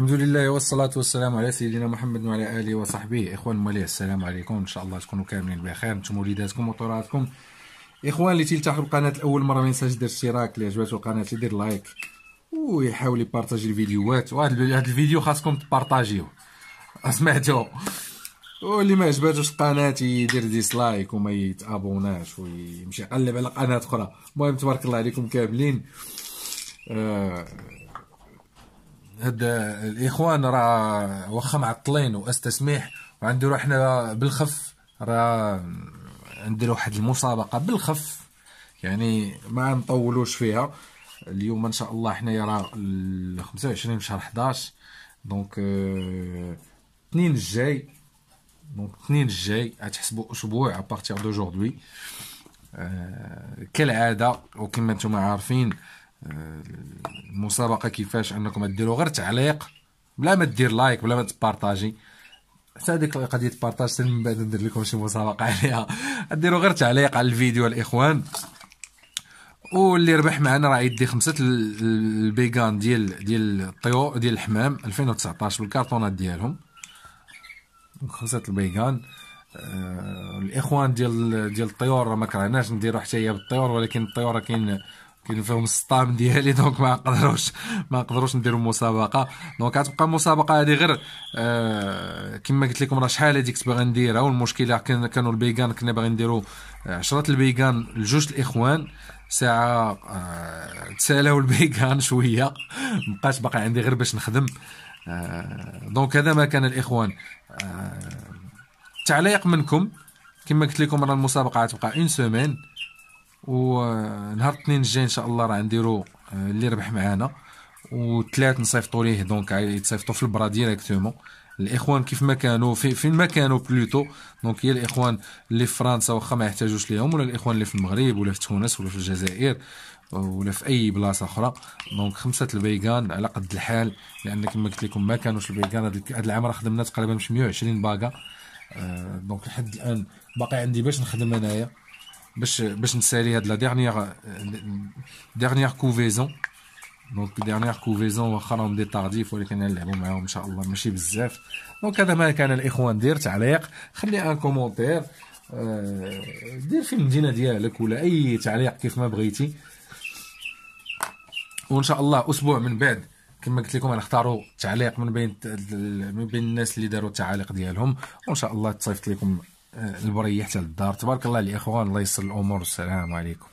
الحمد لله والصلاة والسلام على سيدنا محمد وعلى آله وصحبه إخوان المواليه السلام عليكم إن شاء الله تكونوا كاملين بخير نتوما وليداتكم وطراتكم إخوان اللي تلتحوا القناة الأول مرة ما ينساش دير اشتراك اللي عجباتو القناة يدير لايك ويحاول يبارطاجي الفيديوهات وهذا الفيديو خاصكم تبارطاجيو سمعتو واللي ما عجباتوش القناة يدير ديسلايك وما يتابوناش ويمشي يقلب على قناة أخرى المهم تبارك الله عليكم كاملين آه هاد الاخوان راه واخا معطلين واستسميح وغنديرو حنا بالخف راه نديرو واحد المسابقه بالخف يعني ما نطولوش فيها اليوم ان شاء الله حنايا راه 25 شهر 11 دونك الاثنين آه، الجاي دونك الاثنين الجاي غتحسبوا اسبوع ا بارتير دوجوردي كالعاده وكما نتوما عارفين المسابقه كيفاش انكم ديروا غير تعليق بلا ما دير لايك بلا ما تبارطاجي حتى هذيك القضيه بارطاج من بعد ندير لكم شي مسابقه عليها ديروا غير تعليق على الفيديو الاخوان واللي ربح معنا راه يدي خمسه البيغان ديال ديال الطيور ديال الحمام 2019 بالكارطونات ديالهم خمسه البيغان آه الاخوان ديال ديال الطيور ما كرهناش نديرو حتى هي بالطيور ولكن الطيور كاين كاين فيهم السطام ديالي دونك ما نقدروش ما نقدروش نديروا مسابقه دونك غتبقى المسابقه هذه غير آه كما قلت لكم راه شحال هذيك كنت باغي نديرها والمشكله كان كانوا البيغان كنا باغي نديروا آه، 10 البيغان لجوج الاخوان ساعه آه تسالاو البيغان شويه بقاش باقي عندي غير باش نخدم آه دونك هذا ما كان الاخوان آه تعليق منكم كما قلت لكم راه المسابقه غتبقى اون سيمين ونهار الاثنين الجاي ان شاء الله راه نديرو آه، اللي ربح معانا وثلاث نصيفطوا ليه دونك آه، يتصيفطوا في البرا ديريكتومون الاخوان كيف ما كانوا في فين ما كانوا بلوتو دونك يا الاخوان اللي في فرنسا واخا ما يحتاجوش ليهم ولا الاخوان اللي في المغرب ولا في تونس ولا في الجزائر ولا في اي بلاصه اخرى دونك خمسه البيغان على قد الحال لان كما قلت لكم ما كانوش البيغان هذا العام راه خدمنا تقريبا 120 باكا دونك لحد الان باقي عندي باش نخدم انايا باش باش نسالي هاد لا ديرنيغ ديرنيغ كوفيزون دونك ديرنيغ كوفيزون واخا راهم دي تارديف ولكن نلعبو معاهم ان شاء الله ماشي بزاف دونك هذا ما كان الاخوان دير تعليق خلي ان كومونتير آه، دير في المدينه ديالك ولا اي تعليق كيف ما بغيتي وان شاء الله اسبوع من بعد كما قلت لكم غنختاروا تعليق من بين من بين الناس اللي داروا التعاليق ديالهم وان شاء الله تصيفط لكم البريح حتى للدار تبارك الله الاخوان الله يسر الامور والسلام عليكم